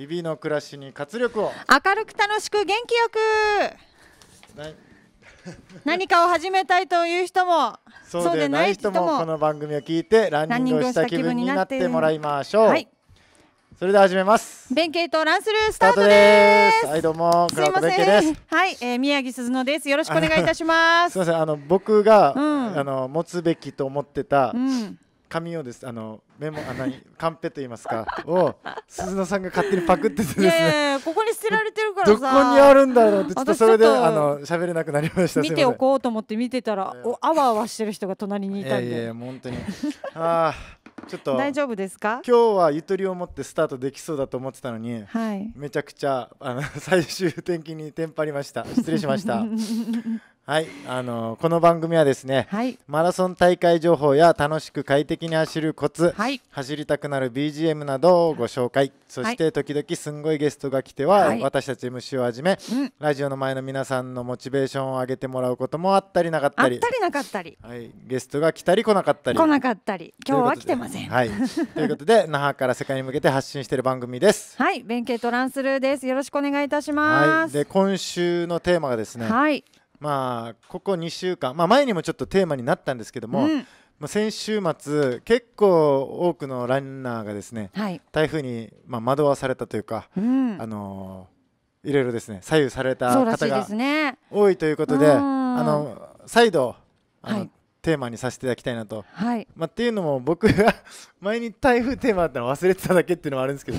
日々の暮らしに活力を明るく楽しく元気よく 何かを始めたいという人もそうでない人もこの番組を聞いてランニングした気分になってもらいましょう、はい、それでは始めます弁慶とランスルースタートですはいどうもすいませんはい、えー、宮城鈴乃ですよろしくお願いいたします すみませんあの僕が、うん、あの持つべきと思ってた、うん紙をですあのメモあ何カンペと言いますかを鈴野さんが勝手にパクっててですねここに捨てられてるからどこにあるんだろうってちょっとそれであの喋れなくなりました見ておこうと思って見てたらおあわあわしてる人が隣にいたんでいやいや本当にああちょっと大丈夫ですか今日はゆとりを持ってスタートできそうだと思ってたのに、はい、めちゃくちゃあの最終的にテンパりました失礼しましたはい、あのー、この番組はですね、はい、マラソン大会情報や楽しく快適に走るコツ、はい、走りたくなる BGM などをご紹介、そして時々すんごいゲストが来ては、はい、私たち MC をはじめ、うん、ラジオの前の皆さんのモチベーションを上げてもらうこともあったりなかったり、あったりなかったり、はい、ゲストが来たり来なかったり、来なかったり、今日は来てません。はい、ということで 那覇から世界に向けて発信している番組です。はい、弁慶トランスルーです。よろしくお願いいたします。はい、で今週のテーマがですね、はい、まあ、ここ2週間、まあ、前にもちょっとテーマになったんですけども、うん、まあ、先週末、結構多くのランナーがですね、はい、台風に、まあ、惑わされたというか、うん、あのー、いろいろですね左右された方が多いということで、でね、あの再度あの、はいテーマにさせていただきたいなと、はいまあ、っていうのも僕が 前に台風テーマだったの忘れてただけっていうのはあるんですけど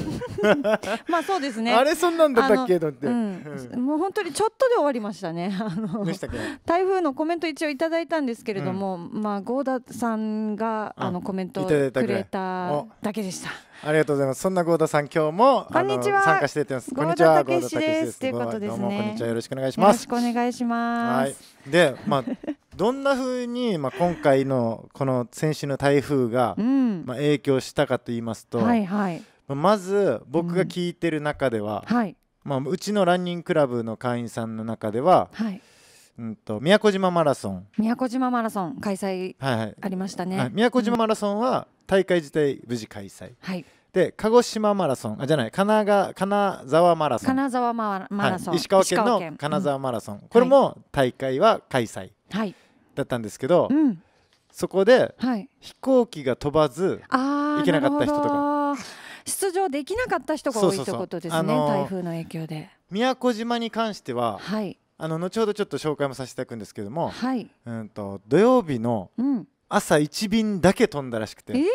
まあそうですねあれそんなんだったっけと思って、うん、もう本当にちょっとで終わりましたね あの台風のコメント一応いただいたんですけれども、うん、まあ郷田さんがあのコメントをくれただけでしたありがとうございます。そんな郷田さん、今日もこんにちは参加しています。こんにちは、郷田です。ということですね。どうもこんにちは、よろしくお願いします。よろしくお願いします。はい。で、まあどんなふうに、まあ、今回のこの先週の台風が、うん、まあ、影響したかと言いますと、はいはい、まず僕が聞いてる中では、うんはい、まあ、うちのランニングクラブの会員さんの中では、はい、うんと、宮古島マラソン宮古島マラソン開催ありましたね、はいはい、宮古島マラソンは大会自体無事開催、はい、で鹿児島マラソンあじゃない金川金沢マラソン金沢マラソン、はい、石川県の金沢マラソン、うん、これも大会は開催、はい、だったんですけど、うん、そこで飛行機が飛ばず行けなかった人とか出場できなかった人が多いということですね、あのー、台風の影響で宮古島に関しては、はい、あの後ほどちょっと紹介もさせていただくんですけども、はい、うんと土曜日の朝1便だけ飛んだらしくて。うん、えー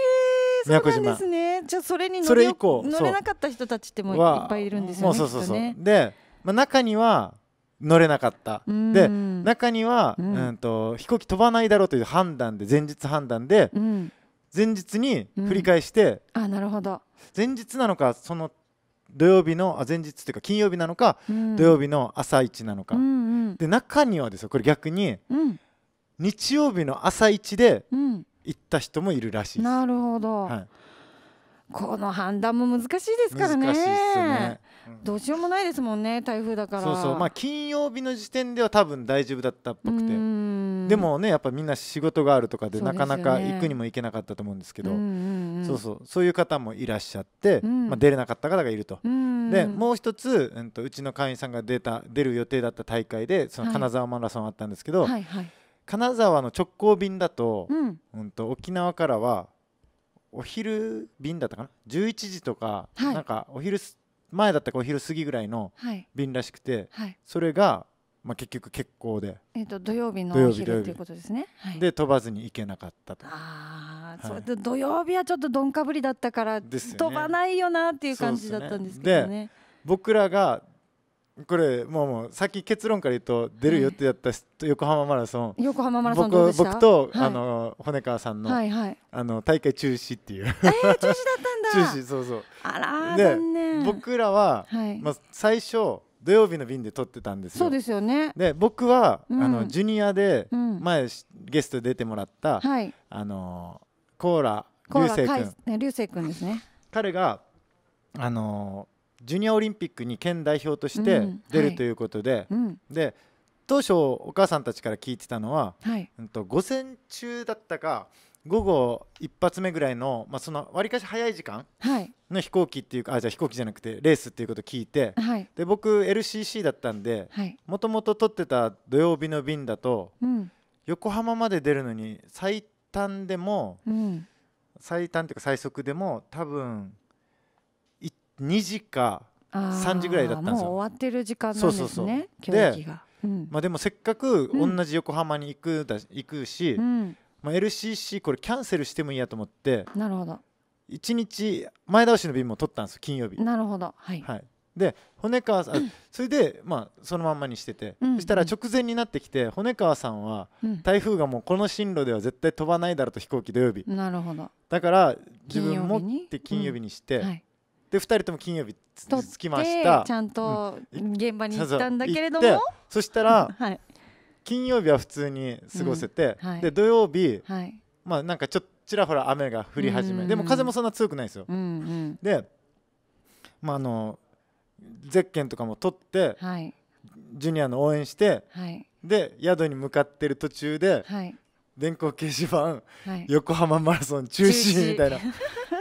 うなんですね。じゃそれに乗れ乗れなかった人たちってもいっぱいいるんですよね。そうそうそうそう。で、まあ中には乗れなかった、うん、で中には、うん、うんと飛行機飛ばないだろうという判断で前日判断で、うん、前日に振り返して、あなるほど前日なのかその土曜日のあ前日というか金曜日なのか、土曜日の朝一なのか、うんうん、で中にはですよこれ逆に、日曜日の朝一で行った人もいるらしいです。なるほど、はい、この判断も難しいですからね。難しいっすねどうしようもないですもんね台風だからそうそうまあ金曜日の時点では多分大丈夫だったっぽくてでもねやっぱみんな仕事があるとかでなかなか行くにも行けなかったと思うんですけどそうそうそういう方もいらっしゃって、まあ、出れなかった方がいるとでもう一つ、うん、とうちの会員さんが出た出る予定だった大会でその金沢マラソンあったんですけど、金沢の直行便だと,、うん、と沖縄からはお昼便だったかな11時とか、はい、なんかお昼前だったらお昼過ぎぐらいの便らしくて、はい、それが、まあ、結局欠航で、えー、と土曜日のお昼ということですね、はい、で飛ばずに行けなかったとあ、はい、そう土曜日はちょっと鈍化ぶりだったから、ね、飛ばないよなっていう感じだったんですけどね、ね、僕らがこれもうもうさっき結論から言うと出るよってやった、はい、横浜マラソン横浜マラソン僕と、はい、あの骨川さんのはいはい、あの大会中止っていう、えー、中止だったん中止そうそうあらで僕らは、はい、まあ、最初土曜日の便で撮ってたんですよ。そうですよね。で僕は、うん、あのジュニアで前、うん、ゲスト出てもらった、はい、あのコーラ流星くん流星くんですね。彼があのジュニアオリンピックに県代表として出るということで、うんはい、で当初お母さんたちから聞いてたのは、はい、うんと午前中だったか午後一発目ぐらいの、まあ、そのわりかし早い時間の飛行機っていうか、あじゃあ飛行機じゃなくてレースっていうことを聞いて、はい、で僕 LCC だったんでもともと取ってた土曜日の便だと、うん、横浜まで出るのに最短でも、うん、最短っていうか最速でも多分2時か3時ぐらいだったんですよ。終わってる時間なんですねそうそうそうで、まあ、でもせっかく同じ横浜に行くだ、行くし、うんまあ、LCC これキャンセルしてもいいやと思ってなるほど1日前倒しの便も取ったんです金曜日なるほどはい、はい、で骨川さん、それで、まあ、そのまんまにしてて、うんうん、そしたら直前になってきて骨川さんは、台風がもうこの進路では絶対飛ばないだろうと飛行機土曜日なるほどだから自分持って金曜日にして、うんはい、で2人とも金曜日つきましたちゃんと現場に行ったんだけれども、そしたら、はい、金曜日は普通に過ごせて、うんはい、で土曜日、はい、まあなんかちょっとちらほら雨が降り始め、でも風もそんな強くないですよ。うんうん、で、まあ、あのゼッケンとかも取って、はい、ジュニアの応援して、で宿に向かってる途中で、電光掲示板、横浜マラソン中止みたいな。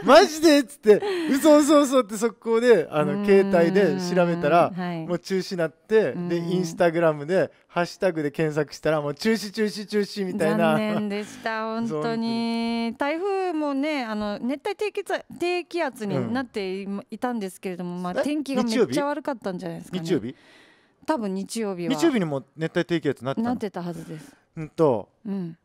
マジでっつって嘘嘘嘘って速攻であの携帯で調べたらもう中止になってでインスタグラムでハッシュタグで検索したらもう中止中止中止みたいな残念でした本当に台風もねあの熱帯低気圧低気圧になっていたんですけれども、まあ天気がめっちゃ悪かったんじゃないですか、日曜日多分日曜日は日曜日にも熱帯低気圧なってたはずですうんと、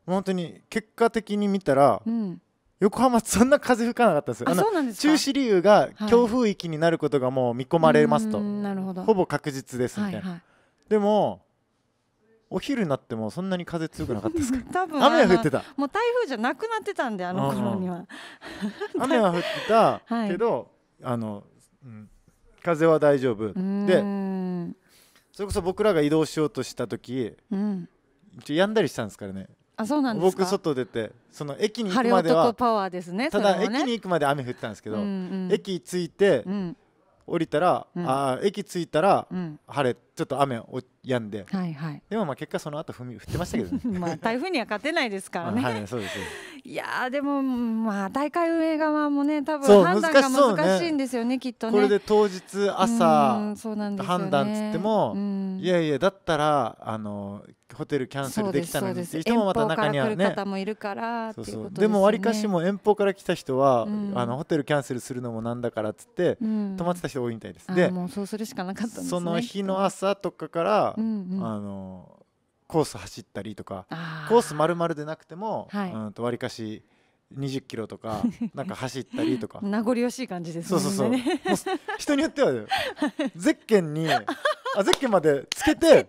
本当に結果的に見たら、うん横浜そんな風吹かなかったですあそうなんです中止理由が強風域になることがもう見込まれますと、はい、なるほどほぼ確実ですみたいな、はいはい、でもお昼になってもそんなに風強くなかったですか 多分雨は降ってたもう台風じゃなくなってたんであの頃には雨は降ってたけど、はい、あの、うん、風は大丈夫でそれこそ僕らが移動しようとした時、うん、一応やんだりしたんですからねあそうなんです僕外出てその駅に行くまではパワーですねただ駅に行くまで雨降ってたんですけど、駅着いて、降りたら、あ駅着いたら晴れて。ちょっと雨を止んで、はいはい、でもまあ結果その後踏み降ってましたけど、ね、まあ台風には勝てないですからね。はい、そうですいやでもまあ大会運営側もね多分判断が難しいんですよね、ね、きっとね。これで当日朝判断つっても、いやいやだったらあのホテルキャンセルできたのにっていう人もまた中にはね。方もいるからそうそうでもわりかしも遠方から来た人は、あのホテルキャンセルするのもなんだからっつって、泊まってた人多いみたいです。でもうそうするしかなかったその日の朝朝とかから、うんうん、あのコース走ったりとかコース丸々でなくても、はい、うんと割かし20キロとか なんか走ったりとか名残惜しい感じです、ね、そうそうそう 人によってはゼッケンに あゼッケンまでつけて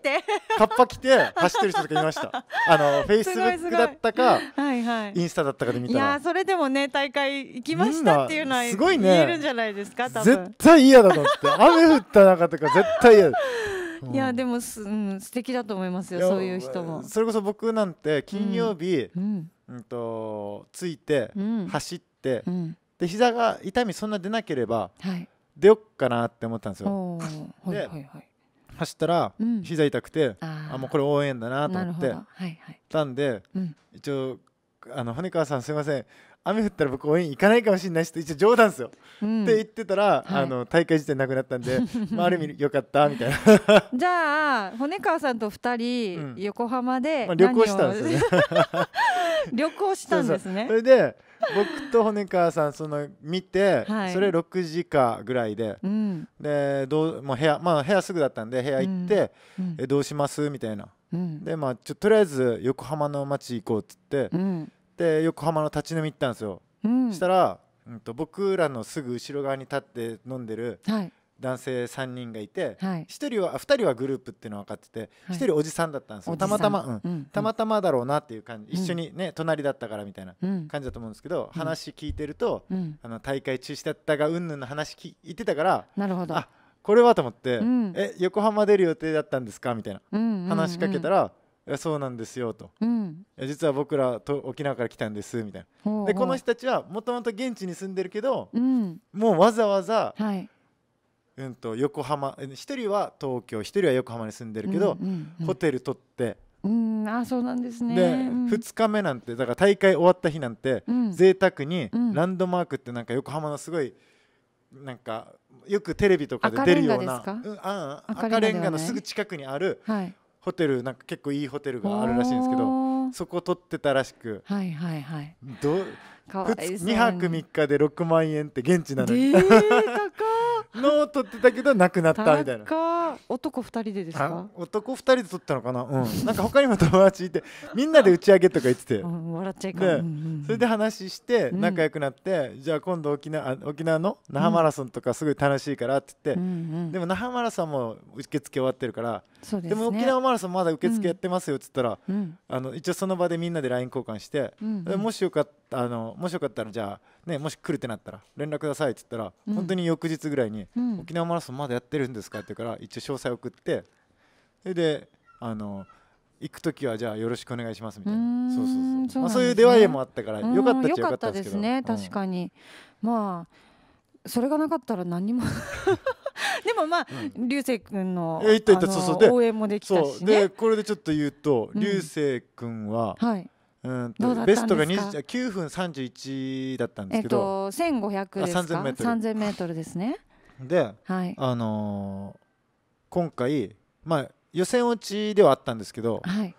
カッパ着て走ってる人とかいましたあのフェイスブックだったかはいはい、インスタだったかで見たらいやそれでもね大会行きましたっていうのはすごい、ね、言えるんじゃないですか多分絶対嫌だと思って雨降った中とか絶対嫌いやでもす、うん、素敵だと思いますよそういう人もそれこそ僕なんて金曜日、うん、うん、とついて、走って、うん、で膝が痛みそんな出なければ、はい、出よっかなって思ったんですよで、はいはいはい、走ったら膝痛くて、うあもうこれ応援だなと思って、はいはい、たんで、一応あの骨川さんすいません雨降ったら僕応援行かないかもしれないし一応冗談ですよ、うん、って言ってたら、はい、あの大会自体なくなったんで、まあ、ある意味よかったみたいな じゃあ骨川さんと2人、横浜で、まあ、旅行したんですね 旅行したんですねそれで僕と骨川さんその見て、はい、それ6時かぐらいで、うん、でどうもう部屋まあ部屋すぐだったんで部屋行って、えどうしますみたいな、でまあちょとりあえず横浜の街行こうっつって、で横浜の立ち飲み行ったんですよ、うん、したら、うんと、僕らのすぐ後ろ側に立って飲んでる、はい男性3人がいて、はい、1人は2人はグループっていうのは分かってて、はい、1人おじさんだったんですよたまたま、うん、うん、たまたまだろうなっていう感じ、うん、一緒にね隣だったからみたいな感じだと思うんですけど、うん、話聞いてると、あの大会中止だったがうんぬんの話聞いてたからなるほどあこれはと思って、え横浜出る予定だったんですかみたいな、話しかけたら、やそうなんですよと、うん、実は僕らと沖縄から来たんですみたいなでこの人たちはもともと現地に住んでるけど、うん、もうわざわざ、はい、うんと横浜一人は東京一人は横浜に住んでるけど、うんうんうん、ホテル取ってうんあそうなんですねで、うん、2日目なんてだから大会終わった日なんて、うん、贅沢にランドマークってなんか横浜のすごいなんかよくテレビとかで出るような赤レンガのすぐ近くにある、はいホテルなんか結構いいホテルがあるらしいんですけどそこ取ってたらしくはいはいはい2泊3日で6万円って現地なのに、えー、高いのを撮ってたけどなくなったみたいな男2人でですか男2人で撮ったのかなうんなんか他にも友達いて みんなで打ち上げとか言ってて、うん、笑っちゃいかん、うんうん、それで話して仲良くなって、うん、じゃあ今度沖縄沖縄の那覇マラソンとかすごい楽しいからって言って、うんうん、でも那覇マラソンも受付終わってるからで、ね,、も沖縄マラソンまだ受付やってますよって言ったら、あの一応その場でみんなで LINE 交換して、もしよかったあのもしよかったらじゃあ、ね、もし来るってなったら連絡くださいって言ったら、うん、本当に翌日ぐらいに、うん、沖縄マラソンまだやってるんですか?」って言うから一応詳細送ってそれであの行く時はじゃあよろしくお願いしますみたいなそうそうそう、ね、まあ、そういう出会いもあったからよかったっちゃよかったですけどね確かに、まあそれがなかったら何も でもまあ、うん、流星君の応援もできたし、ね、でこれでちょっと言うと流星君は、はいうんベストが9分31だったんですけど、えっと、1500ですか3000メートル3000メートルですねで、はい、あのー、今回まあ予選落ちではあったんですけど、はい、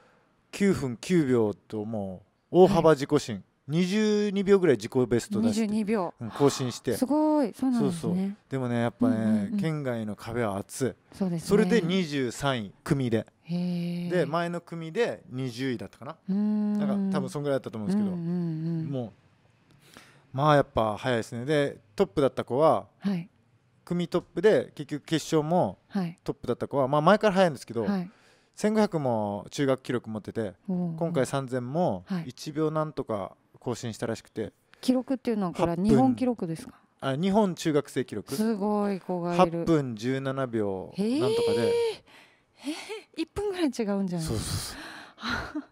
9分9秒ともう大幅自己新、はい、22秒ぐらい自己ベスト出して22秒、うん、更新してすごいそうなんですねそうそうでもねやっぱね、うんうんうん、県外の壁は厚いそうです、ね、それで23位組でで前の組で20位だったかななんか多分そんぐらいだったと思うんですけど、うんうんうん、もうまあやっぱ早いですねでトップだった子は、はい、組トップで結局決勝もトップだった子は、まあ前から早いんですけど、はい、1500も中学記録持ってて今回3000も1秒なんとか更新したらしくて、記録っていうのはこれ日本記録ですかあ日本中学生記録すごい子がい8分17秒なんとかで。ーえー、1分ぐらい違うんじゃないそうそう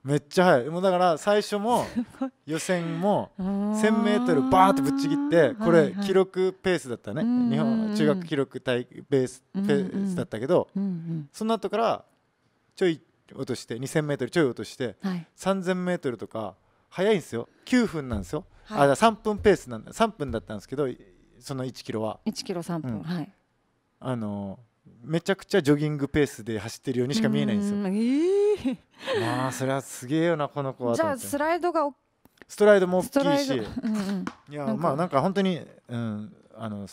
めっちゃ早いもうだから最初も予選も千メートルバーってぶっちぎってこれ記録ペースだったね、はいは日本中学記録大ベースペースだったけど、その後からちょい落として二千メートルちょい落として、三千メートルとか早いんですよ九分なんですよ、はい、あ3分ペースなんだ三分だったんですけどその一キロは一キロ三分、あのーめちゃくちゃジョギングペースで走ってるようにしか見えないんですよ。えー、まあそれはすげえよなこの子は。じゃあスライドがストライドも大きいし、うんうん、いやまあなんか本当に、うん、あの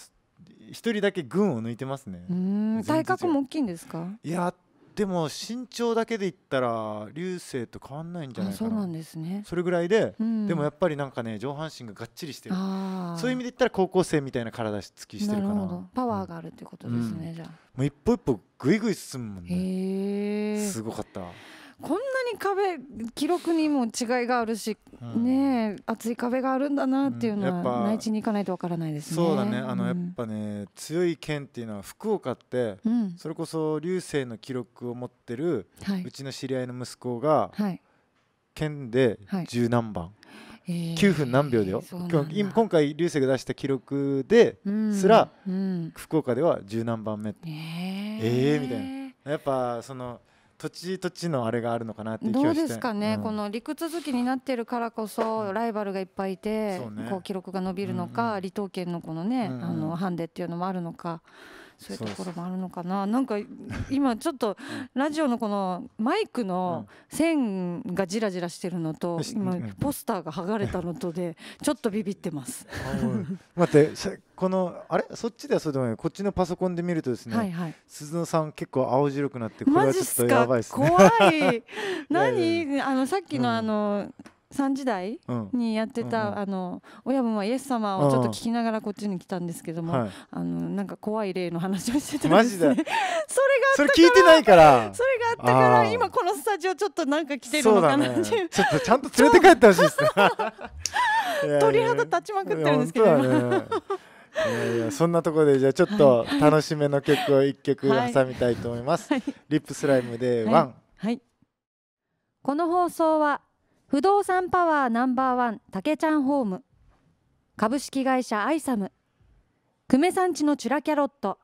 一人だけ群を抜いてますね。体格も大きいんですか？いやでも身長だけで言ったら流星と変わんないんじゃないかなそうなんですねそれぐらいで、うん、でもやっぱりなんかね上半身ががっちりしてるそういう意味で言ったら高校生みたいな体つきしてるかなパワーがあるってことですね、うん、じゃあもう一歩一歩ぐいぐい進むもんねすごかったこんなに壁記録にも違いがあるし、うん、ね厚い壁があるんだなっていうのは、内地に行かないとわからないですね。そうだねあの、やっぱね強い県っていうのは福岡って、それこそ流星の記録を持ってる、うちの知り合いの息子が、県で十何番。9分何秒だよ、えー、今回流星が出した記録ですら、うんうん、福岡では十何番目えー、えー、みたいなやっぱその土地土地のあれがあるのかなっていう気どうですかね、うん、この陸続きになってるからこそライバルがいっぱいいて、ね、こう記録が伸びるのか、うんうん、離島県のこのね、うんうん、あのハンデっていうのもあるのか。そういうところもあるのかななんか今ちょっとラジオのこのマイクの線がじらじらしてるのと、今ポスターが剥がれたのとでちょっとビビってます待ってこのあれそっちではそうでもないこっちのパソコンで見るとですね、はいはい、鈴野さん結構青白くなってこれはちょっとやばいですね怖い 何あのさっきのあの、うん3時台にやってた、うん、あの親分はイエス様をちょっと聞きながらこっちに来たんですけども、はあのなんか怖い例の話をしてたんです、ね、マジで それがあったからそれ聞いてないからそれがあったから今このスタジオちょっとなんか来てるのかなっていう、ね、ちょっとちゃんと連れて帰ってほしいですね 鳥肌立ちまくってるんですけど、ね、いやいやそんなところでじゃあちょっと楽しめの曲を1曲挟みたいと思います、はいはい、リップスライムでワン、はい、この放送は不動産パワーナンバーワン竹ちゃんホーム株式会社アイサム久米さ地のチュラキャロット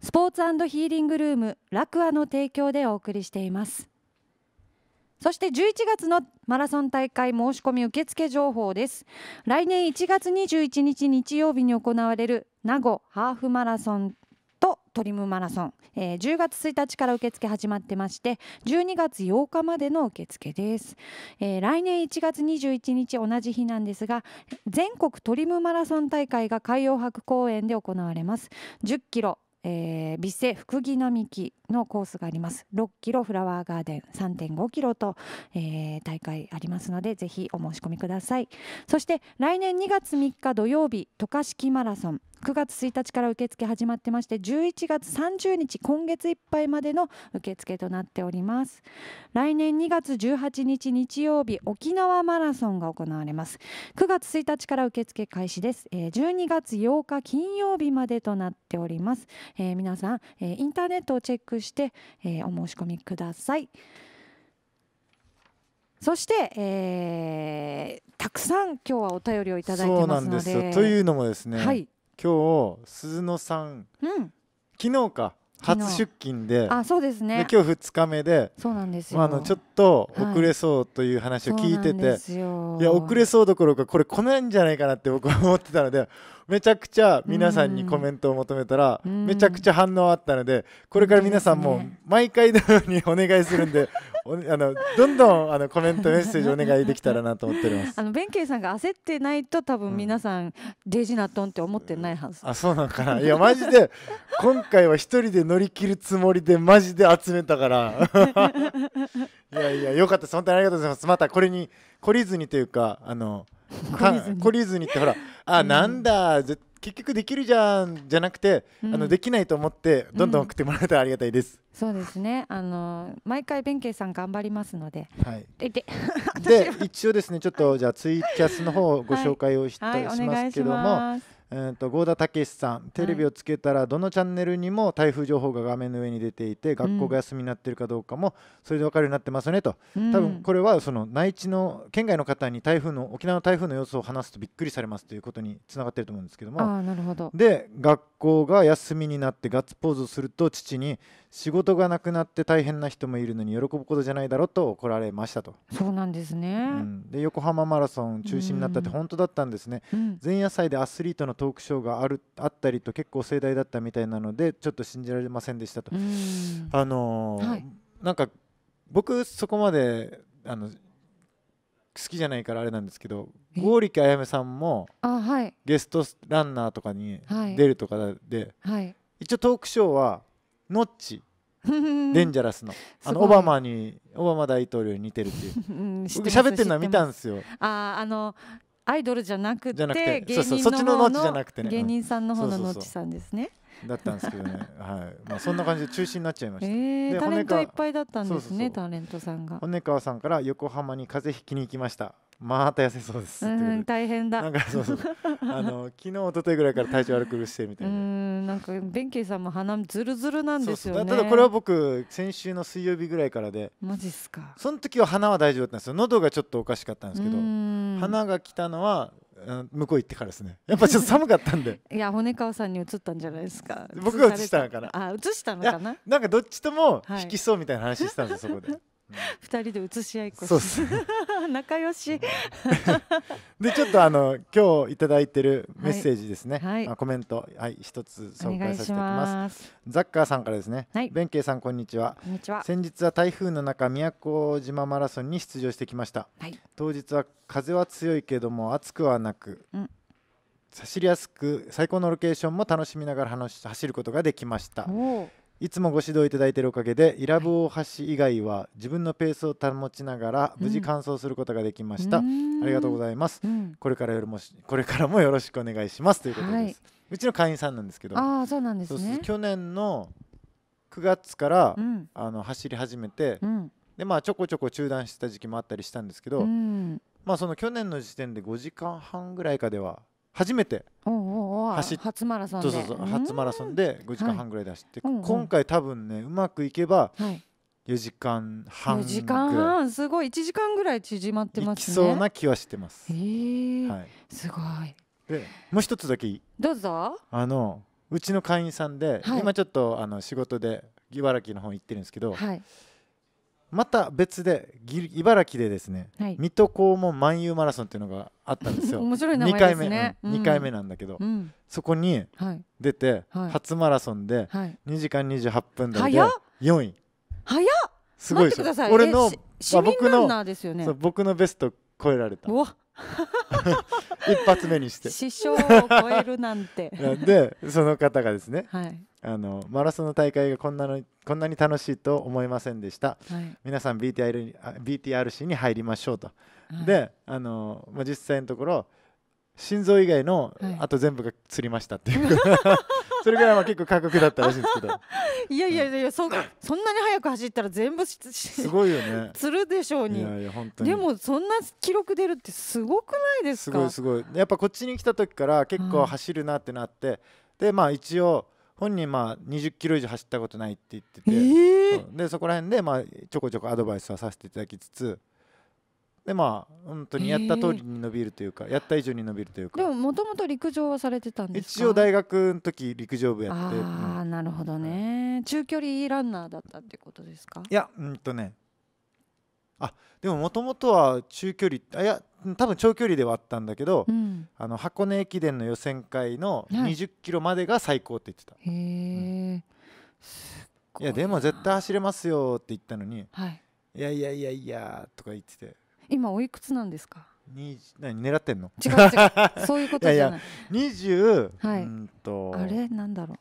スポーツヒーリングルームラクアの提供でお送りしていますそして11月のマラソン大会申し込み受付情報です来年1月21日日曜日に行われる名護ハーフマラソンとトリムマラソン、えー、10月1日から受付始まってまして12月8日までの受付です、えー、来年1月21日同じ日なんですが全国トリムマラソン大会が海洋博公園で行われます10キロえー、美瀬福木並木のコースがあります6キロフラワーガーデン3.5キロと、えー、大会ありますのでぜひお申し込みくださいそして来年2月3日土曜日渡嘉敷マラソン9月1日から受付始まってまして11月30日今月いっぱいまでの受付となっております来年2月18日日曜日沖縄マラソンが行われます9月1日から受付開始です、えー、12月8日金曜日までとなっております、えー、皆さん、えー、インターネットをチェックして、えー、お申し込みくださいそして、えー、たくさん今日はお便りをいただいてますのでそうなんですよというのもですね、はい、今日鈴野さん、うん、昨日か初出勤であそうですね今日2日目でそうなんですよ、まあ、あのちょっと遅れそうという話を聞いてて、はい、いや遅れそうどころかこれ来ないんじゃないかなって僕は思ってたのでめちゃくちゃ皆さんにコメントを求めたら、めちゃくちゃ反応あったのでこれから皆さんも毎回のようにお願いするんであのどんどんあのコメントメッセージお願いできたらなと思っております。あの弁慶さんが焦ってないと多分皆さん、うデジナトンって思ってないはず。あそうなのかな。いやマジで今回は一人で乗り切るつもりでマジで集めたから。いやいやよかった本当にありがとうございます。またこれに懲りずにというかあの。懲りずにってほらあ、うん、なんだ絶結局できるじゃんじゃなくて、うん、あのできないと思ってどんどん送ってもらえたらありがたいです。そうですね。あの毎回弁慶さん頑張りますので。はい。で一応ですねちょっと、じゃあツイキャスの方をご紹介をした、はしますけども、はいえんと郷田武さんテレビをつけたらどのチャンネルにも台風情報が画面の上に出ていて、学校が休みになってるかどうかもそれで分かるようになってますねと、多分これはその内地の県外の方に台風の沖縄の台風の様子を話すとびっくりされますということにつながってると思うんですけどもあなるほどで学校が休みになってガッツポーズをすると父に仕事がなくなって大変な人もいるのに喜ぶことじゃないだろうと怒られましたとそうなんですね、うん、で横浜マラソン中止になったって本当だったんですね、うん、前夜祭でアスリートのトークショーがあるあったりと結構盛大だったみたいなのでちょっと信じられませんでしたと。あのーはい、なんか僕そこまであの好きじゃないからあれなんですけど剛力彩芽さんもあ、はい、ゲストランナーとかに出るとかで、はい、一応トークショーはノッチ。デ ンジャラスのあのオバマにオバマ大統領に似てるっていう うん、僕喋ってるのは見たんですよああのアイドルじゃなくて芸人のの方の芸人さんの方のノッチさんですね。だったんですけどね、はいまあ、そんな感じで中止になっちゃいました、えー、タレントいっぱいだったんですねタレントさんが骨川さんから横浜に風邪ひきに行きましたまた痩せそうです。うん大変だ。なんかそうそう。あの 昨日一昨日ぐらいから体調悪くしてみたいな。うんなんか弁慶さんも鼻ずるずるなんですよね。そうそうただこれは僕先週の水曜日ぐらいからで。マジっすか。その時は鼻は大丈夫だったんですよ。喉がちょっとおかしかったんですけど、鼻が来たのは向こう行ってからですねやっぱちょっと寒かったんでいや骨川さんに移ったんじゃないですか僕が移したのかなあ移したのかななんかどっちとも引きそうみたいな話したんです、はい、そこで 二人で写し合いっこそうす 仲良しでちょっとあの 今日いただいてるメッセージですね、はいあコメントはい一つ紹介させていただきますザッカーさんからですね、はい弁慶さんこんにちはこんにちは先日は台風の中宮古島マラソンに出場してきましたはい当日は風は強いけども暑くはなく、うん走りやすく最高のロケーションも楽しみながら話走ることができましたいつもご指導いただいているおかげで伊良部大橋以外は自分のペースを保ちながら無事完走することができました、うん、ありがとうございます、うん、これからよりもこれからもよろしくお願いしますということです、はい、うちの会員さんなんですけどあそうなんです、ね、去年の9月から、うん、あの走り始めて、でまあちょこちょこ中断してた時期もあったりしたんですけど、まあその去年の時点で5時間半ぐらいかでは初めて走っ初マラソンでそうそうそう初マラソンで5時間半ぐらい出して、はい、今回多分ねうまくいけば、は4時間半ぐ時間半すごい1時間ぐらい縮まってますねそうな気はしてますへえー、はい、すごいでもう一つだけどうぞあのうちの会員さんで、はい、今ちょっとあの仕事で茨城の方行ってるんですけど、はい、また別で茨城でですね、はい、水戸黄門万有マラソンっていうのがあったんですよ面白い名前ですね2回目、うん、2回目なんだけど、うん、そこに出て、はい、初マラソンで2時間28分台で4位早っすごいでしょ俺の、まあ、僕の、僕のベスト超えられた 一発目にして 師匠を超えるなんて でその方がですね、はい、あのマラソンの大会がこんなのこんなに楽しいと思いませんでした、はい、皆さん BTR BTRC に入りましょうと、はい、であの、まあ、実際のところ心臓以外の、あと全部がつりましたっていう、はい、それぐらいは結構過酷だったらしいんですけど いやいやいや、うん、そんなに速く走ったら全部すごいよねつるでしょうにでもそんな記録出るってすごくないですかすごいすごいやっぱこっちに来た時から結構走るなってなって、うん、でまあ一応本人まあ20キロ以上走ったことないって言ってて、えー、でそこら辺でまあちょこちょこアドバイスはさせていただきつつでまあ本当にやった通りに伸びるというか、えー、やった以上に伸びるというかでももともと陸上はされてたんです一応大学の時陸上部やってああ、なるほどね、中距離ランナーだったってことですかいやうんとねあでももともとは中距離あいや多分長距離ではあったんだけど、うん、あの箱根駅伝の予選会の20キロまでが最高って言ってた。はいうん、いやでも絶対走れますよって言ったのに、はい、いやいやいやいやとか言ってて今おいくつなんですかに何狙ってんの違う違うそういうことじゃない いやいや20、はい、うんとあれなんだろ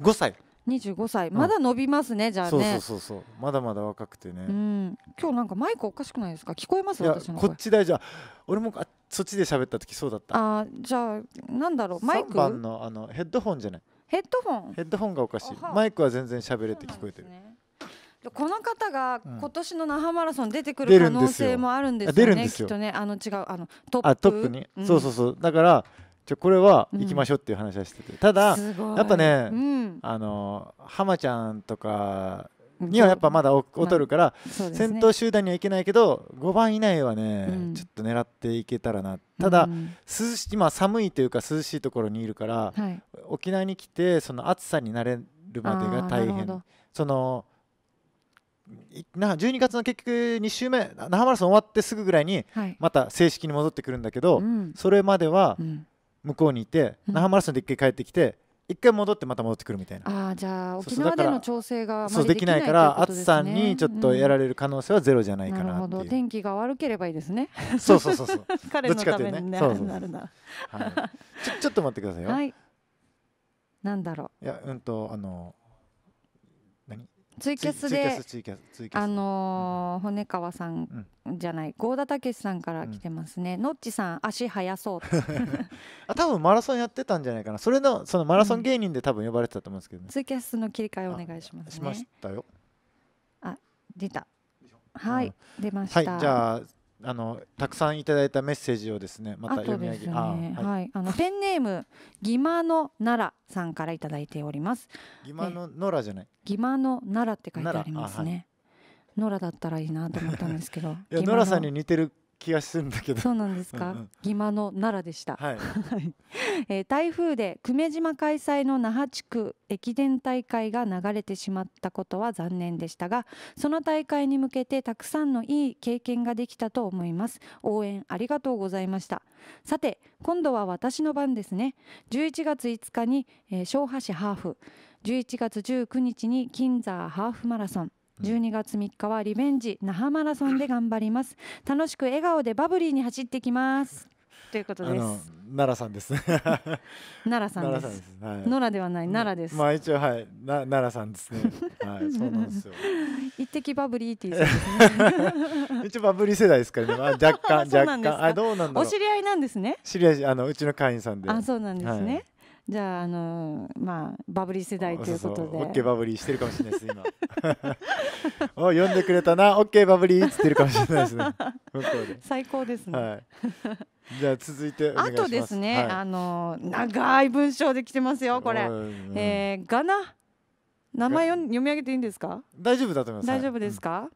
う5歳25歳まだ伸びますね、じゃあねそうそうそうそうまだまだ若くてね、うん、今日なんかマイクおかしくないですか聞こえます私のこっち大丈夫俺もあそっちで喋った時そうだったあじゃあなんだろうマイク3番のあのヘッドホンじゃないヘッドホンヘッドホンがおかしいマイクは全然喋れて聞こえてる、ね、この方が今年の那覇マラソン出てくる可能性もあるんですよね、うん、よきっとねあの違うあのトップあトップに、そうそうそうだからじゃこれは行きましょうっていう話はしてて、ただやっぱね、あの浜ちゃんとかにはやっぱまだ劣るから、先頭集団にはいけないけど5番以内はね、ちょっと狙っていけたらなただ、涼し今寒いというか涼しいところにいるから、沖縄に来てその暑さになれるまでが大変そのな12月の結局2週目那覇マラソン終わってすぐぐらいにまた正式に戻ってくるんだけど、それまでは、うん向こうにいて、那覇マラソンで一回帰ってきて一回戻ってまた戻ってくるみたいなああじゃあ沖縄での調整がそうできないから暑さにちょっとやられる可能性はゼロじゃないかなっていう、うん、天気が悪ければいいですねそうそうそうそう 彼のためにねそうそうなるな、はい、ちょちょっと待ってくださいよ、はい、なんだろういやうんとあのツイキャスであの骨川さんじゃない郷田武さんから来てますね、うん、ノッチさん足速そう あ多分マラソンやってたんじゃないかなそれのそのマラソン芸人で多分呼ばれてたと思うんですけど、ねうん、ツイキャスの切り替えお願いしますねしましたよあ出たはい、うん、出ました、はい、じゃああのたくさんいただいたメッセージをですねまた読み上げ、ね、はい、はい、あのペンネームギマの奈良さんからいただいております。ギマの奈良じゃない。ギマの奈良って書いてありますね。はい、だったらいいなと思ったんですけど。いやさんに似てる気がするんだけどそうなんですかうん、義馬の奈良でした、はい えー、台風で久米島開催の那覇地区駅伝大会が流れてしまったことは残念でしたがその大会に向けてたくさんのいい経験ができたと思います応援ありがとうございましたさて今度は私の番ですね11月5日に、えー、小橋ハーフ11月19日に金沢ハーフマラソン12月3日はリベンジ那覇マラソンで頑張ります楽しく笑顔でバブリーに走ってきます ということです。奈良さんです。奈良さんです。奈良、はい、ではない奈良です。まあ一応はい、奈良さんですね。はい、そうなんですよ。一滴バブリーティーですね。一応バブリー世代ですからね。まあ若干若干あどうなんお知り合いなんですね。知り合いあのうちの会員さんで。あそうなんですね。はいじゃあ、あのー、まあ、バブリー世代ということで。そうそうオッケーバブリーしてるかもしれないです、今。お、読んでくれたな、オッケーバブリーっつってるかもしれないですね。最高ですね。はい、じゃあ、続いてあとですね、はい、あのー、長い文章できてますよ、これ。うん、えー、ガナ。名前読み上げていいんですか。大丈夫だと思います。大丈夫ですか。うん、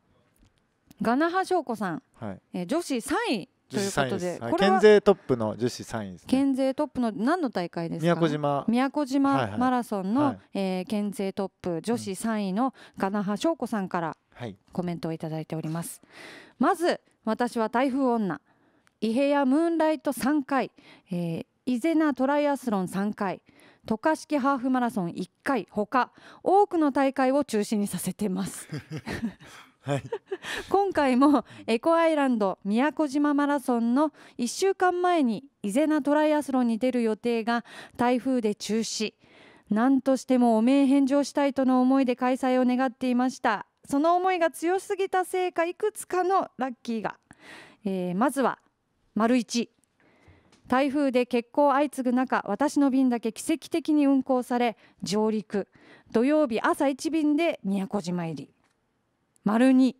ガナハ翔子さん、はい、えー、女子三位ということで、これ県勢トップの女子3位です、ね、県勢トップの何の大会ですか？宮古島宮古島マラソンの、はいはい、えー、県勢トップ女子三位の金ナハ翔子さんからコメントをいただいております。まず私は台風女、イヘヤムーンライト三回、えー、イゼナトライアスロン三回。渡嘉敷ハーフマラソン一回ほか多くの大会を中止にさせてます はい、今回もエコアイランド宮古島マラソンの1週間前に伊是名トライアスロンに出る予定が台風で中止何としても汚名返上したいとの思いで開催を願っていましたその思いが強すぎたせいかいくつかのラッキーが、えー、まずは丸1台風で欠航相次ぐ中私の便だけ奇跡的に運航され上陸土曜日朝1便で宮古島入り丸2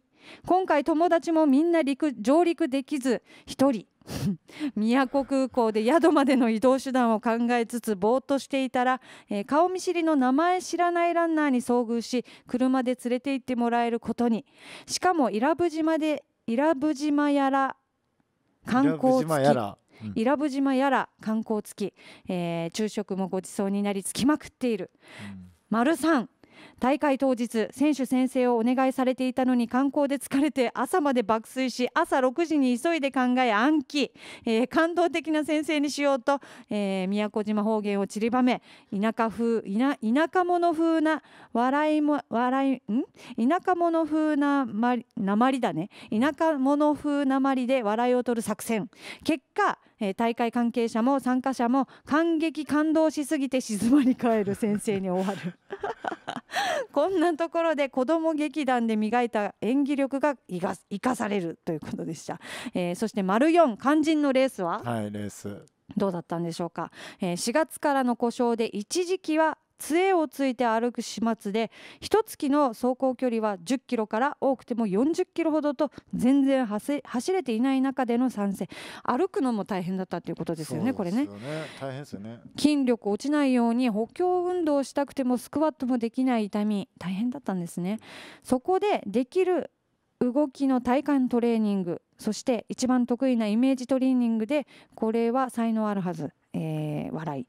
今回友達もみんな陸上陸できず1人宮古 空港で宿までの移動手段を考えつつぼーっとしていたら、えー、顔見知りの名前知らないランナーに遭遇し車で連れて行ってもらえることにしかも伊良部島で伊良部島やら観光付き伊良部島やら観光付き、えー、昼食もごちそうになりつきまくっている、うん、丸3大会当日選手宣誓をお願いされていたのに観光で疲れて朝まで爆睡し朝6時に急いで考え暗記、えー、感動的な宣誓にしようと、えー、宮古島方言を散りばめ田舎風田舎者風な笑いも笑いん田舎者風なまりだね田舎者風なまりで笑いを取る作戦結果えー、大会関係者も参加者も感激感動しすぎて静まり返る先生に終わる こんなところで子ども劇団で磨いた演技力が生かされるということでした、えー、そして丸4肝心のレースははいレースどうだったんでしょうか、えー、4月からの故障で一時期は杖をついて歩く始末で一月の走行距離は10キロから多くても40キロほどと全然走れていない中での参戦歩くのも大変だったということですよねこれね、大変ですよね筋力落ちないように補強運動をしたくてもスクワットもできない痛み大変だったんですねそこでできる動きの体幹トレーニングそして一番得意なイメージトレーニングでこれは才能あるはずえー、笑い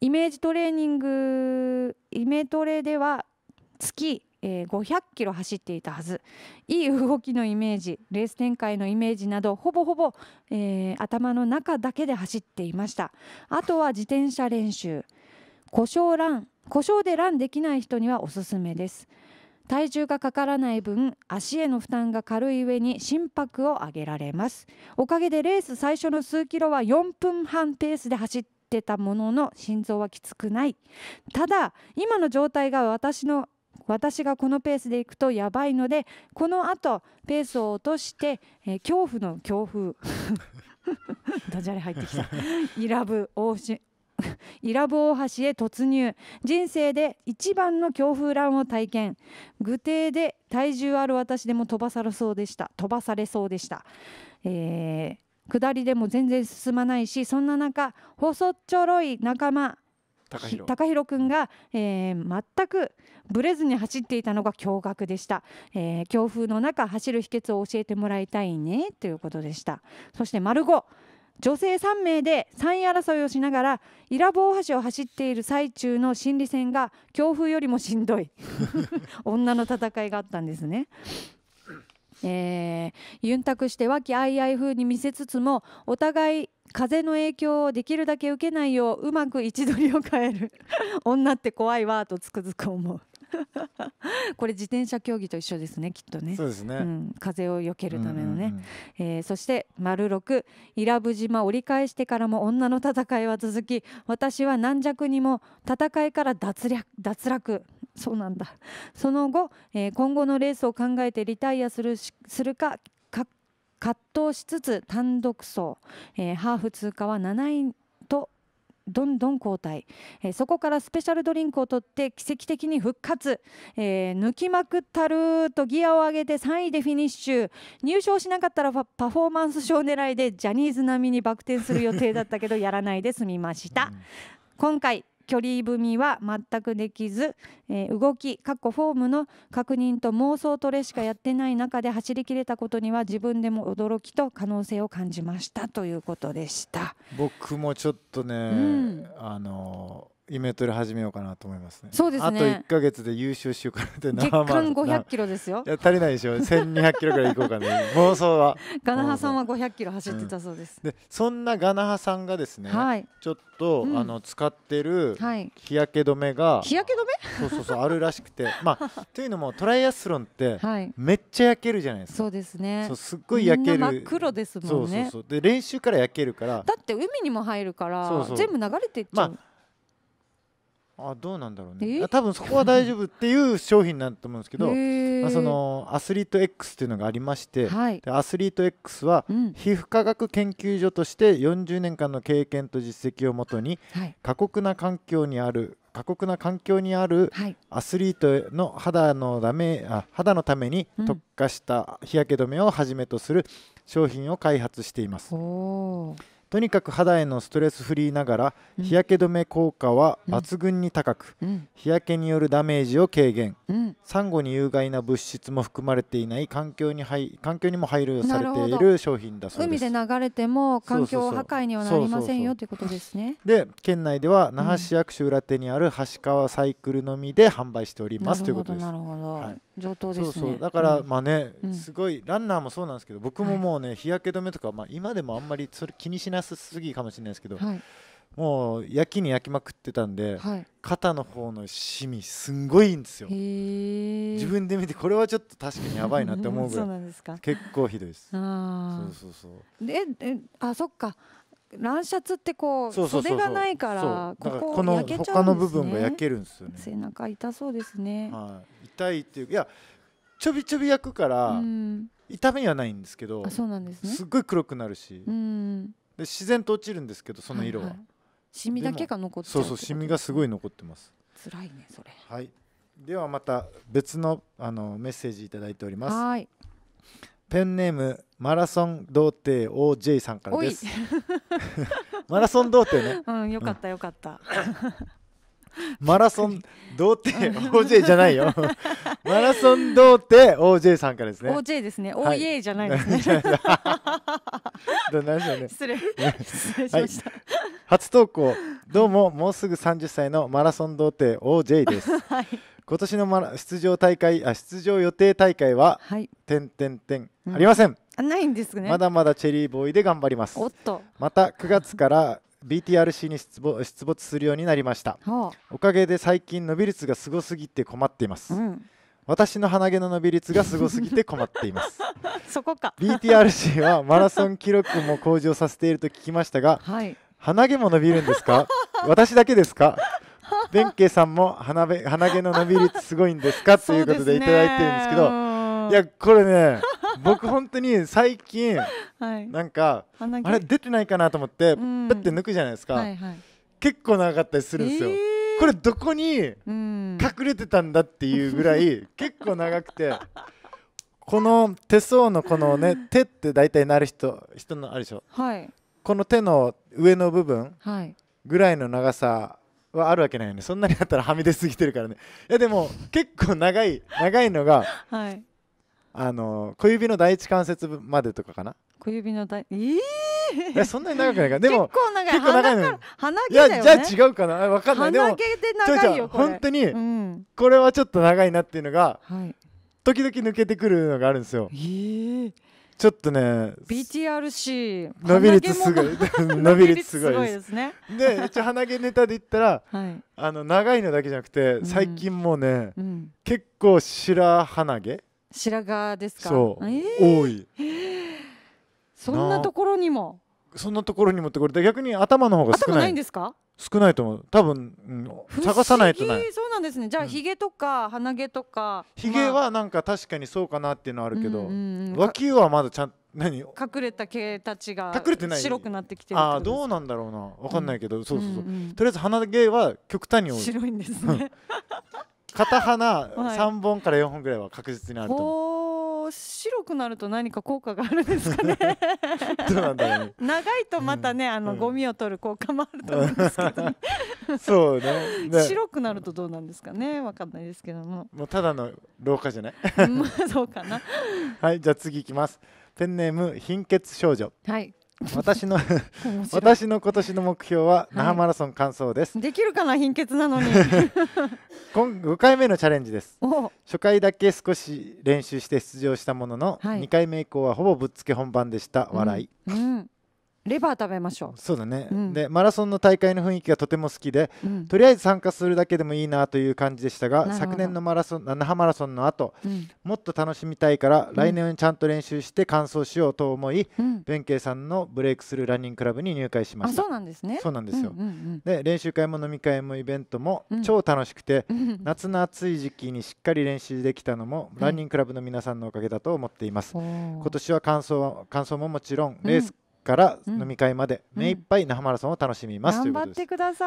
イメージトレーニングイメトレでは月えー、500キロ走っていたはずいい動きのイメージレース展開のイメージなどほぼほぼ、えー、頭の中だけで走っていましたあとは自転車練習故障ラン故障でランできない人にはおすすめです体重がかからない分足への負担が軽い上に心拍を上げられますおかげでレース最初の数キロは4分半ペースで走ってたものの心臓はきつくないただ今の状態が私の私がこのペースで行くとやばいのでこのあとペースを落として、えー、恐怖の強風 ダジャレ入ってきた イラブ大伊良部大橋へ突入人生で一番の強風乱を体験具体で体重ある私でも飛ばされそうでした飛ばされそうでした、えー、下りでも全然進まないしそんな中細っちょろい仲間高弘君が、えー、全くぶれずに走っていたのが驚愕でした、えー、強風の中走る秘訣を教えてもらいたいねということでしたそして丸5女性3名で3位争いをしながら伊良ボ大橋を走っている最中の心理戦が強風よりもしんどい 女の戦いがあったんですね。えー、ユンタクして和気あいあい風に見せつつもお互い風の影響をできるだけ受けないよううまく位置取りを変える 女って怖いわとつくづく思う これ自転車競技と一緒ですねきっとねそうですね、うん、風をよけるためのね、うんうん、えー、そして丸6伊良部島折り返してからも女の戦いは続き私は軟弱にも戦いから脱脱落そうなんだその後、えー、今後のレースを考えてリタイアするするか葛藤しつつ単独走、えー、ハーフ通過は7位どんどん交代、えー、そこからスペシャルドリンクを取って奇跡的に復活、えー、抜きまくったるとギアを上げて3位でフィニッシュ入賞しなかったらパフォーマンス賞狙いでジャニーズ並みにバク転する予定だったけどやらないで済みました。今回距離踏みは全くできず、えー、動きかっこフォームの確認と妄想トレしかやってない中で走りきれたことには自分でも驚きと可能性を感じましたということでした僕もちょっとね、うん、あのーメトレ始めようかなと思いますね。そうですね。あと一ヶ月で優勝しようかなって月間五百キロですよ。いや足りないでしょ。千二百キロぐらい行こうかな、妄想は。ガナハさんは五百キロ走ってたそうです、うん、で、そんなガナハさんがですね、はい、ちょっと、うん、あの使ってる日焼け止めが、日焼け止め？そうそうそうあるらしくて、まあというのもトライアスロンって、はい、めっちゃ焼けるじゃないですか。そうですね。そうすっごい焼ける。真っ黒ですもんね。そうそうそう。で練習から焼けるから。だって海にも入るから、そうそう全部流れてっちゃう。まああどうなんだろうね多分そこは大丈夫っていう商品なんだと思うんですけど、まあ、そのアスリート X っていうのがありまして、はい、アスリート X は皮膚科学研究所として40年間の経験と実績をもとに、過酷な環境にある過酷な環境にあるアスリートの肌のためあ肌のために特化した日焼け止めをはじめとする商品を開発しています。うんとにかく肌へのストレスフリーながら日焼け止め効果は抜群に高く、日焼けによるダメージを軽減、サンゴに有害な物質も含まれていない環境に配環境にも配慮されている商品だそうです海で流れても環境破壊にはなりませんよということですねで県内では那覇市役所裏手にある橋川サイクルのみで販売しております、ということですなるほど、はい上等です、ね、そうそうだから、うん、まあね、すごいランナーもそうなんですけど僕ももうね、はい、日焼け止めとか、まあ、今でもあんまりそれ気にしなすぎかもしれないですけど、はい、もう焼きに焼きまくってたんで、はい、肩の方のシミすんごいんですよ自分で見てこれはちょっと確かにやばいなって思うぐらい 結構ひどいですあそうそうそうでえあそっか乱シャツってこう袖がないからここの他の部分が焼けるんですよね背中痛そうですね、はい、痛いっていういやちょびちょび焼くから、痛みはないんですけどそうなんですねすっごい黒くなるし、で自然と落ちるんですけどその色は、はいはい、シミだけが残ってそうそうシミがすごい残ってます辛いねそれはいではまた別のあのメッセージ頂いておりますペンネームマラソン童貞 OJ さんからです マラソン童貞ね うんよかったよかった、マラソン童貞 OJ じゃないよマラソン童貞 OJ さんからですね OJ ですね OA じゃないですね、失礼失礼しました、はい、初投稿どうももうすぐ三十歳のマラソン童貞 OJ です、はい、今年のマラ出場大会あ出場予定大会は、はい、点点点ありません、うんないんですねまだまだチェリーボーイで頑張りますまた9月から BTRC に出没するようになりましたおかげで最近伸び率がすごすぎて困っています、うん、私の鼻毛の伸び率がすごすぎて困っています そこか BTRC はマラソン記録も向上させていると聞きましたが、はい、鼻毛も伸びるんですか 私だけですか弁慶さんも鼻鼻毛の伸び率すごいんですかということでいただいてるんですけどいやこれね僕本当に最近、はい、なんかあれ出てないかなと思って、うって抜くじゃないですか、はいはい、結構長かったりするんですよ、えー、これどこに隠れてたんだっていうぐらい結構長くてこの手相のこのね 手って大体なる人人のあるでしょ、はい、この手の上の部分ぐらいの長さはあるわけないよねそんなにあったらはみ出すぎてるからねいやでも結構長い長いのが、はい、あの小指の第一関節までとかかな小指の第えー、えそんなに長くないかでも結構長い構長いの鼻毛だよ、ね、いやじゃあ違うかな分かんないでも鼻毛で長いよ本当に、うん、これはちょっと長いなっていうのが、はい、時々抜けてくるのがあるんですよえーちょっとね BTRC 伸び率すごい 伸び率すごいですねで一応鼻毛ネタで言ったら、はい、あの長いのだけじゃなくて最近もうね、うん、結構白鼻毛白髪ですかそう、えー、多いそんなところにもそんなところにもってこれ逆に頭の方が少ないんですか少ないと思う多分、うん、探さないとないそうなんですねじゃあひげ、うん、とか鼻毛とかひげはなんか確かにそうかなっていうのはあるけど、うん脇はまだちゃん何隠れた毛たちが隠れてない白くなってきてるああどうなんだろうなわかんないけど、うん、そうそうそう、うんうん、とりあえず鼻毛は極端に多い白いんですね片鼻3本から4本ぐらいは確実にあると思う。白くなると何か効果があるんですかね ね長いとまたね、うん、あの、うん、ゴミを取る効果もあると思うんですけど、ね、そうね、ね、白くなるとどうなんですかねわかんないですけどももうただの老化じゃないまあそうかなはいじゃあ次いきますペンネーム貧血少女はい私の私の今年の目標は那覇マラソン完走です、はい、できるかな貧血なのに 今5回目のチャレンジです初回だけ少し練習して出場したものの、はい、2回目以降はほぼぶっつけ本番でした笑い、うん、うんレバー食べましょうそうだね、うん、でマラソンの大会の雰囲気がとても好きで、うん、とりあえず参加するだけでもいいなという感じでしたが昨年のマラソン那覇マラソンの後、うん、もっと楽しみたいから来年ちゃんと練習して完走しようと思い、弁慶さんのブレイクスルーランニングクラブに入会しましたそうなんですねそうなんですよ、うんうんうん、で練習会も飲み会もイベントも超楽しくて、夏の暑い時期にしっかり練習できたのも、ランニングクラブの皆さんのおかげだと思っています今年は完走完走ももちろんレースから飲み会まで目いっぱい那覇マラソンを楽しみます、う頑張ってくださ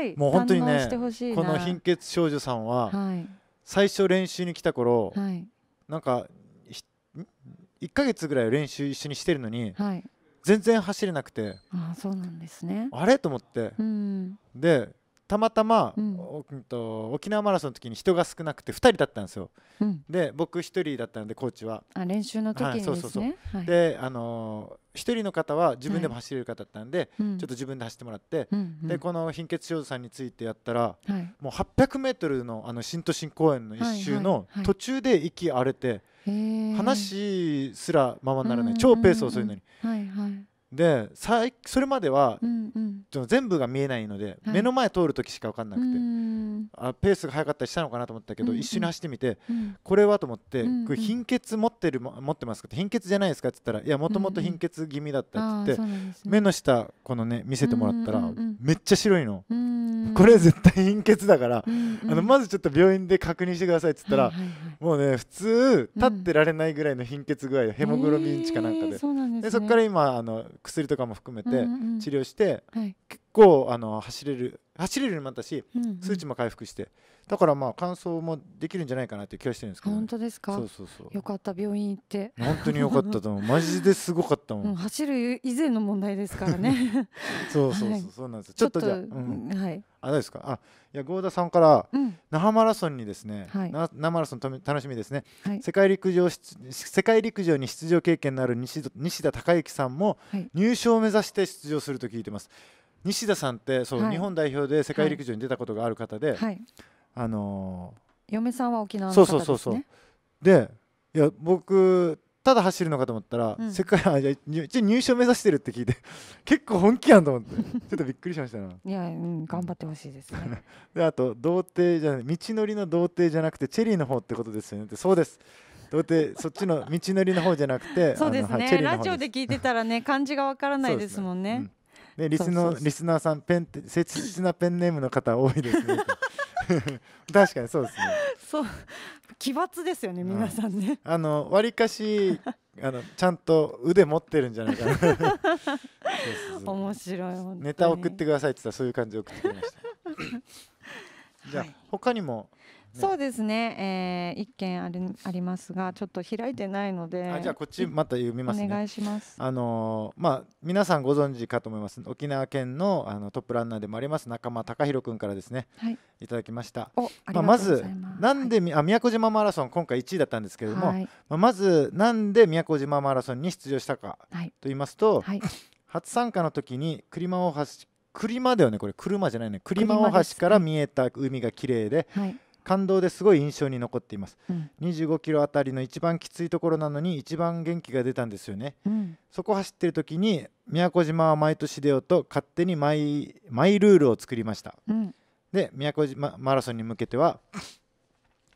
い、はい、もう本当にねこの貧血少女さんは、最初練習に来た頃、はい、なんか1か月ぐらい練習一緒にしてるのに、全然走れなくてあそうなんですねあれと思って、うん、でたまたま、うんと沖縄マラソンの時に人が少なくて2人だったんですよ、うん、で僕1人だったのでコーチはあ練習の時にですね、はい、そうそうそう、はい、であのー、1人の方は自分でも走れる方だったんで、はい、ちょっと自分で走ってもらって、うん、でこの貧血少女さんについてやったら、うん、もう 800m のあの新都心公園の一周の途中で息荒れて、話すらままならない、超ペース遅いのに。はいはいでそれまでは、うんうん、全部が見えないので、はい、目の前通る時しか分かんなくてあペースが速かったりしたのかなと思ったけど、うんうん、一緒に走ってみて、うん、これはと思って、うんうん、これ貧血持ってる持ってますかって貧血じゃないですかって言ったらいやもともと貧血気味だったって言って、うんうんね、目の下このね見せてもらったら、うんうん、めっちゃ白いの、これ絶対貧血だから、うんうん、あのまずちょっと病院で確認してくださいって言ったら、はいはいはい、もうね普通立ってられないぐらいの貧血具合ヘモグロビン値かなんかで,、そで、ね、そっから今あの薬とかも含めて治療して、結構あの走れる走れるようになったし、数値も回復して、だからまあ乾燥もできるんじゃないかなって気がしてるんですけど、ね、本当ですかそうそうそうよかった病院行って本当によかったと思う マジですごかったもん、うん、走る以前の問題ですからね そうそうそう、そうなんですちょっとじゃあ、うん、はいあれですかあいや郷田さんから、うん、那覇マラソンにですね、はい、那覇マラソンめ楽しみですね、はい、世界陸上世界陸上に出場経験のある西西田隆之さんも入賞を目指して出場すると聞いてます、西田さんってそう、日本代表で世界陸上に出たことがある方で、はいあのー、嫁さんは沖縄の方です、ね、そうそうそうそうでいや僕ただ走るのかと思ったら、うん、世界あじゃ入賞目指してるって聞いて 結構本気やんと思って ちょっとびっくりしましたないや、うん、頑張ってほしいですね であと童貞じゃない道のりの童貞じゃなくてチェリーの方ってことですよねってそうです童貞そっちの道のりの方じゃなくてそうですね、ラジオで聞いてたらね漢字がわからないですもんねリスナーさんペン切実なペンネームの方多いですね 確かにそうですね そう奇抜ですよね、皆さんねあのわりかし あのちゃんと腕持ってるんじゃないかな面白いネタ送ってくださいって言ったらそういう感じで送ってきましたじゃあ、はい、他にもそうですね、えー、一件ありありますがちょっと開いてないのであじゃあこっちまた読みますねお願いしますあのー、まあ皆さんご存知かと思います沖縄県のあのトップランナーでもあります仲間貴弘君からですね、はい、いただきましたおまあ、まずなんで、はい、あ宮古島マラソン今回1位だったんですけれども、はい、まあ、まずなんで宮古島マラソンに出場したかと言いますと、はい、初参加の時に車を走車ではねこれ車じゃないね車大橋から見えた海が綺麗で、はい、感動ですごい印象に残っています、うん、25キロあたりの一番きついところなのに一番元気が出たんですよね、うん、そこ走ってる時に宮古島は毎年出ようと勝手にマイマイルールを作りました、うん、で宮古島マラソンに向けては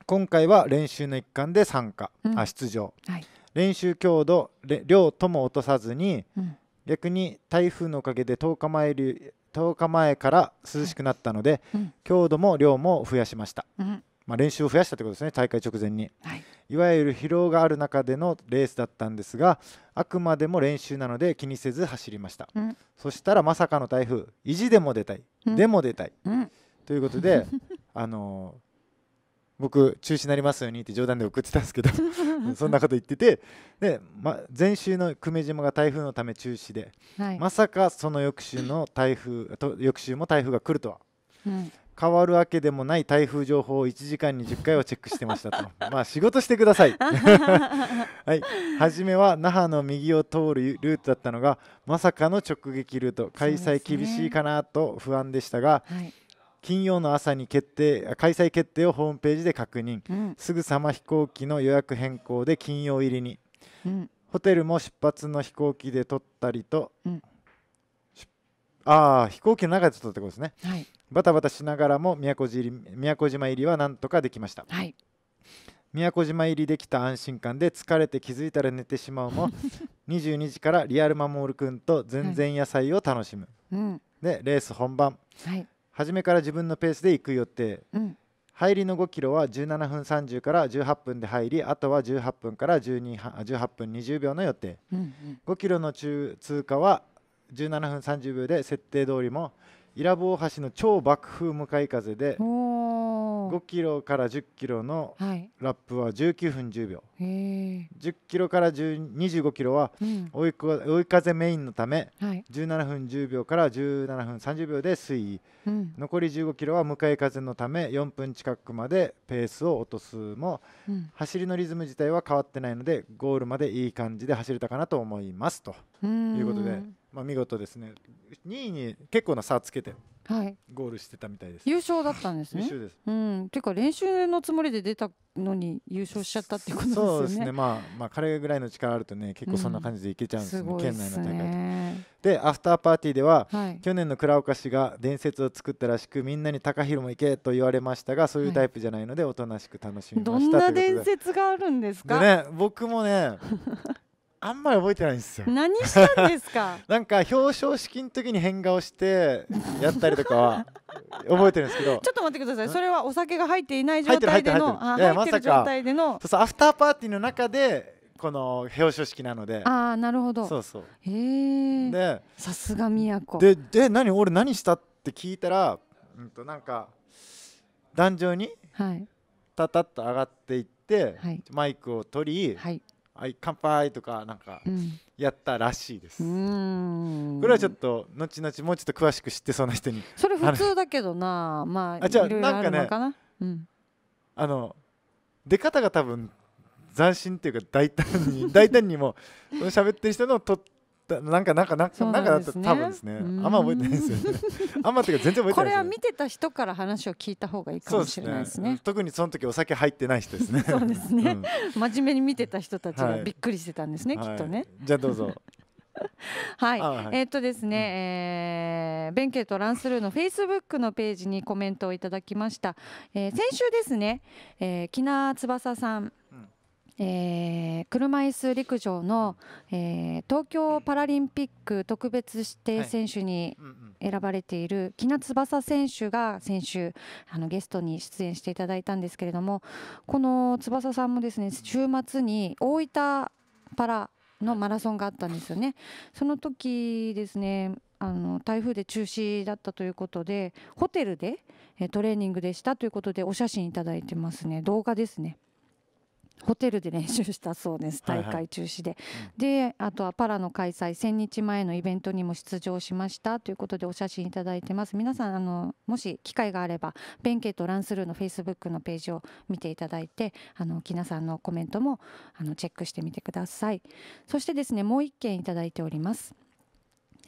今回は練習の一環で参加、あ出場、はい、練習強度量とも落とさずに、逆に台風のおかげで10日前10日前から涼しくなったので、はいうん、強度も量も増やしました、うまあ、練習を増やしたということですね、大会直前に、はい、いわゆる疲労がある中でのレースだったんですが、あくまでも練習なので気にせず走りました、うん、そしたらまさかの台風、意地でも出たい、うん、でも出たい、うん、ということで、あのー僕中止になりますようにって冗談で送ってたんですけど そんなこと言っててで、ま、前週の久米島が台風のため中止で、はい、まさかその翌週の台風と翌週も台風が来るとは、うん、変わるわけでもない台風情報を1時間に10回をチェックしてましたと まあ仕事してください、はい、初めは那覇の右を通るルートだったのがまさかの直撃ルート開催厳しいかなと不安でしたが、ね金曜の朝に決定開催決定をホームページで確認、うん、すぐさま飛行機の予約変更で金曜入りに、うん、ホテルも出発の飛行機で撮ったりと、うんああ飛行機の中で撮ったってことですね、はい、バタバタしながらも宮古島宮古島入りはなんとかできました、はい、宮古島入りできた安心感で疲れて気づいたら寝てしまうも 22時からリアルマモールくと全然野菜を楽しむ、はいでレース本番、はい、初めから自分のペースで行く予定、うん、入りの5キロは17分30から18分で入りあとは18分から12 8分20秒の予定、うんうん、5キロの通過は17分30秒で設定通りも伊良部大橋の超爆風向かい風で5キロから10キロのラップは19分10秒、はい、10キロから25キロは追い,、追い風メインのため、はい、17分10秒から17分30秒で推移、うん、残り15キロは向かい風のため4分近くまでペースを落とすも、うん、走りのリズム自体は変わってないのでゴールまでいい感じで走れたかなと思いますということで。まあ、見事ですね2位に結構な差つけてはい、ゴールしてたみたいです。優勝だったんですね。優うん、ていうか練習のつもりで出たのに優勝しちゃったっていうことですね。そうですね。まあまあ彼ぐらいの力あるとね、結構そんな感じでいけちゃうんですね。うん、県内の大会で。でアフターパーティーでは、はい、去年の倉岡氏が伝説を作ったらしく、みんなに高弘も行けと言われましたが、そういうタイプじゃないので、はい、おとなしく楽しみましたどんな伝説があるんですか。ね、僕もね。あんまり覚えてないんですよ何したんですか なんか表彰式の時に変顔してやったりとかは覚えてるんですけどちょっと待ってくださいそれはお酒が入っていない状態での入ってる状態でのそうそうアフターパーティーの中でこの表彰式なのでああなるほどそうそうへえでさすが都でで何俺何したって聞いたらうんとなんか壇上にたたっと上がっていって、はい、マイクを取り、はいはい乾杯とかなんかやったらしいです、これはちょっと後々もうちょっと詳しく知ってそうな人にそれ普通だけどなまああじゃあなんかね、うん、あの出方が多分斬新っていうか大胆に大胆にも喋ってる人のを取ってだなんかなんかなんかなんかだった多分ですねあんま覚えてないですよね あんまっていうか全然覚えてない、ね、これは見てた人から話を聞いた方がいいかもしれないですね、ね、特にその時お酒入ってない人ですねそうですね、うん、真面目に見てた人たちがびっくりしてたんですね、はい、きっとね、はい、じゃあどうぞ はい、はい、えー、っとですね、うん、えー、弁慶とランスルーのフェイスブックのページにコメントをいただきました、えー、先週ですね、えー、木名翼さん、うんえー、車いす陸上の、えー、東京パラリンピック特別指定選手に選ばれている喜納翼選手が先週あのゲストに出演していただいたんですけれどもこの翼さんもですね週末に大分パラのマラソンがあったんですよね。その時ですねあの台風で中止だったということでホテルでトレーニングでしたということでお写真いただいてますね動画ですね。ホテルで練習したそうです大会中止で、はいはい、であとはパラの開催1000日前のイベントにも出場しましたということでお写真いただいてます皆さんあのもし機会があれば弁慶とランスルーのフェイスブックのページを見ていただいてあのきなさんのコメントもあのチェックしてみてくださいそしてですねもう1件いただいております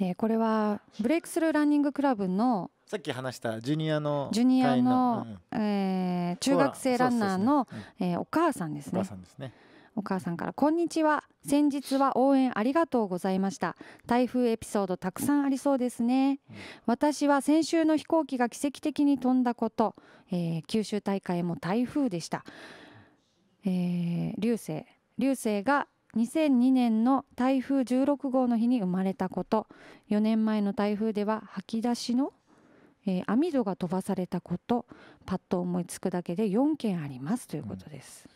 えー、これはブレイクスルーランニングクラブのさっき話したジュニアのジュニアの、うん、えー、中学生ランナーの、ね、えー、お母さんですね。お母さんですねお母さんから「こんにちは先日は応援ありがとうございました台風エピソードたくさんありそうですね、私は先週の飛行機が奇跡的に飛んだこと、えー、九州大会も台風でした、えー、流星流星が2002年の台風16号の日に生まれたこと4年前の台風では吐き出しのえー、網戸が飛ばされたことパッと思いつくだけで4件ありますということです。うん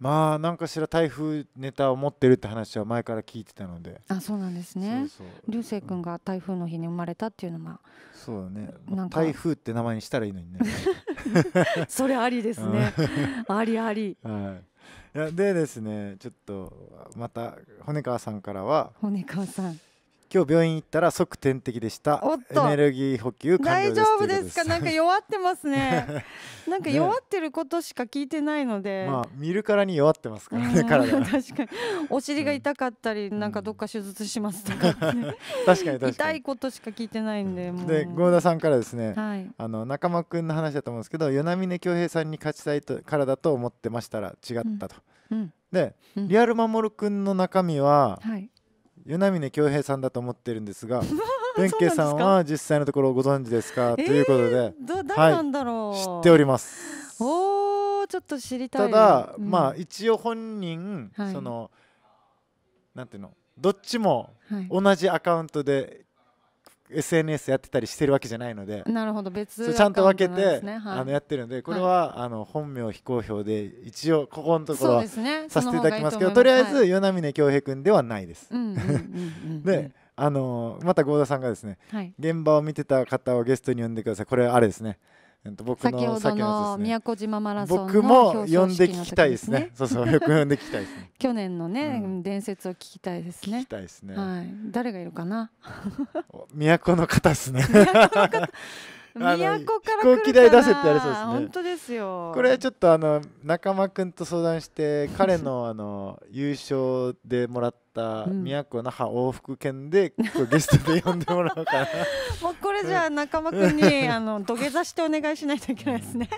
まあ何かしら台風ネタを持ってるって話は前から聞いてたのであそうなんですね流星君が台風の日に生まれたっていうのは、そうだねなんか台風って名前にしたらいいのにね それありですねありあり、はい、いやでですねちょっとまた骨川さんからは骨川さん今日病院行ったら即点滴でしたおっとエネルギー補給大丈夫ですかなんか弱ってますね なんか弱ってることしか聞いてないので、ね、まあ見るからに弱ってますからね体 確かにお尻が痛かったり、うん、なんかどっか手術しますとか、ね、確かに痛いことしか聞いてないんでで郷田さんからですね、はい、あの中間くんの話だと思うんですけど与那峰恭平さんに勝ちたいとからだと思ってましたら違ったと、うんうん、で、リアル守くんの中身は、はい与那峰恭平さんだと思ってるんですが 弁慶さんは実際のところをご存知ですかということで、えー、誰なんだろう、はい、知っておりますおちょっと知りたいただ、うん、まあ一応本人、はい、そのなんていうのどっちも同じアカウントで SNS やってたりしてるわけじゃないのでなるほど別ちゃんと分けて、ねはい、あのやってるんでこれは、はい、あの本名非公表で一応ここのところ、させていただきますけどとりあえず与那嶺恭平君ではないです。であのまた郷田さんがですね、はい、現場を見てた方をゲストに呼んでくださいこれあれですねえっと、僕先ほどの宮古島マラソン僕も呼んで聞きたいですね。そうそう、よく呼んで聞きたいですね。去年のね、伝説を聞きたいですね。聞きたいですね。はい、誰がいるかな。都の方ですね。都 から飛行機代出せって言われそうですね。本当ですよ。これちょっとあの仲間くんと相談して彼のあの優勝でもらっった宮古那覇往復券で、ゲストで呼んでもらうから もうこれじゃあ仲間くんにあの土下座してお願いしないといけないですね、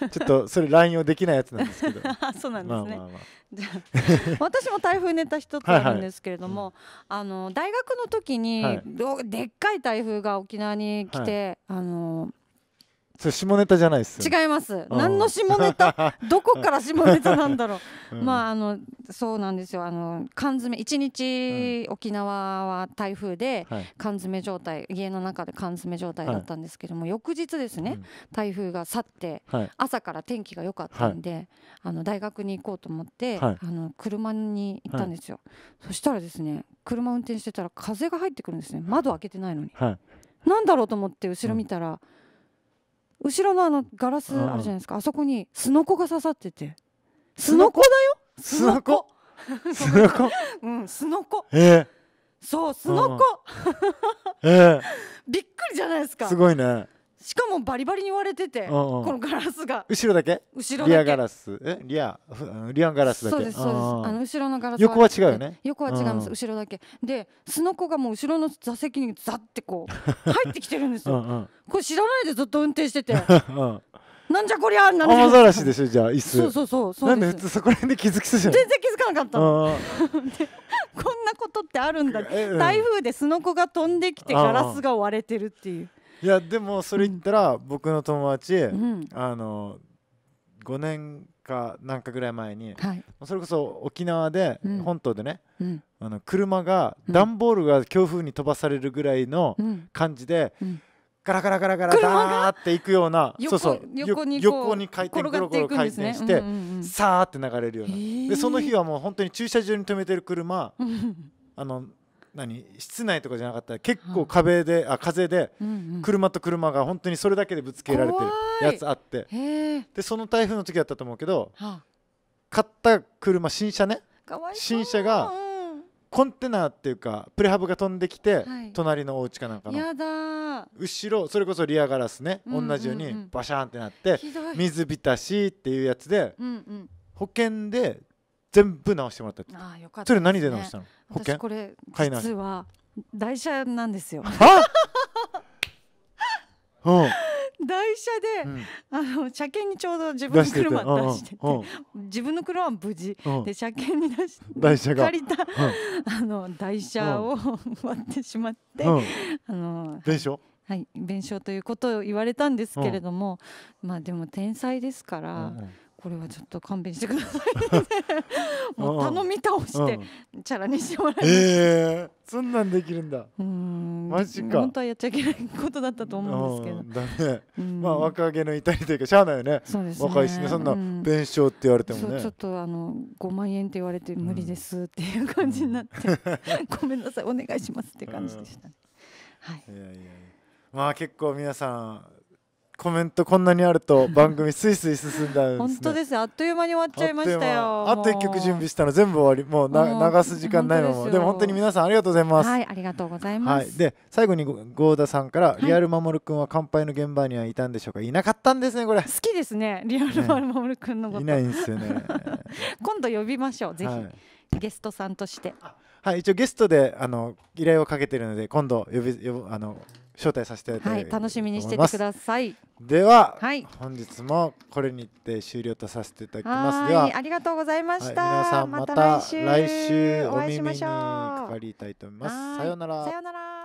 まあ、ちょっとそれ乱用できないやつなんですけど そうなんですね、まあまあまあ、私も台風ネタ一つあるんですけれども、はいはいうん、あの大学の時に、はい、でっかい台風が沖縄に来て、はい、あのそれ下ネタじゃないです違います何の下ネタ どこから下ネタなんだろう、うん、まああのそうなんですよあの缶詰一日、うん、沖縄は台風で、はい、缶詰状態家の中で缶詰状態だったんですけども、はい、翌日ですね、うん、台風が去って、はい、朝から天気が良かったんで、あの大学に行こうと思って、あの車に行ったんですよ、そしたらですね車運転してたら風が入ってくるんですね窓開けてないのに、はい、なんだろうと思って後ろ見たら、うん後ろのあのガラスあるじゃないですか、あそこにすのこが刺さっててすのこだよすのこすのこうんすのこええそうすのこええ びっくりじゃないですかすごいねしかもバリバリに割れてて、このガラスが後ろだけ後ろリアガラスえリアリアガラスだけそうですそうですあの後ろのガラス横は違うよね横は違います、後ろだけでスノコがもう後ろの座席にザってこう 入ってきてるんですよこれ知らないでずっと運転してて、なんじゃこりゃなん雨ざしでしょじゃあ椅子そうそうそうそうなんで普通そこら辺で気づきそうじゃな全然気づかなかったの こんなことってあるんだ、台風でスノコが飛んできてガラスが割れてるっていういやでもそれ言ったら、僕の友達、うん、あの5年かなんかぐらい前に、はい、それこそ沖縄で、うん、本島でね、うん、あの車が、段ボールが強風に飛ばされるぐらいの感じで、ガラガラガラガラダーっていくようなそうそう横に横に回転ゴロゴロ回転して、さーって流れるようなでその日はもう本当に駐車場に止めてる車あの何室内とかじゃなかったら結構壁で、あ風で車と車が本当にそれだけでぶつけられてるやつあってでその台風の時だったと思うけど、買った車新車ね新車がコンテナっていうかプレハブが飛んできて、隣のお家かなんかの後ろそれこそリアガラスね、同じようにバシャーンってなって水浸しっていうやつで、保険で全部直してもらったってあよかった、ね、それ何で直したの保険これ実は台車なんですよ。台車で、うん、あの車検にちょうど自分の車出してて自分の車は無事で車検に出して台車が借りた、あの台車を割ってしまって、あの弁償はい弁償ということを言われたんですけれども、まあでも天才ですから。これはちょっと勘弁してください もう頼み倒してチャラにしてもらいましえー、そんなんできるんだうんマジか本当はやっちゃいけないことだったと思うんですけどだねまあ若気の至りというかしゃあないよねそうです、ね、若いしねそんな弁償って言われてもね、ちょっとあの5万円って言われて無理ですっていう感じになって、ごめんなさいお願いしますって感じでした、ね、はいいやいやまあ結構皆さんコメントこんなにあると 番組すいすい進んだんです、ね、本当ですあっという間に終わっちゃいましたよあと1曲準備したの全部終わりもうな流す時間ないのもでも本当に皆さんありがとうございますはいありがとうございます、はい、で最後に郷田さんから、はい、リアルまもるくは乾杯の現場にはいたんでしょうかいなかったんですねこれ好きですねリアルまもるくのこと、ね、いないんですよね 今度呼びましょうぜひ、はい、ゲストさんとしてはい一応ゲストであの依頼をかけてるので今度呼び呼ぶあの招待させていただきます、はい、楽しみにしててくださいでは、はい、本日もこれにて終了とさせていただきますではありがとうございました、はい、皆さんまた来週お耳にかかりたいと思いますさようならさようなら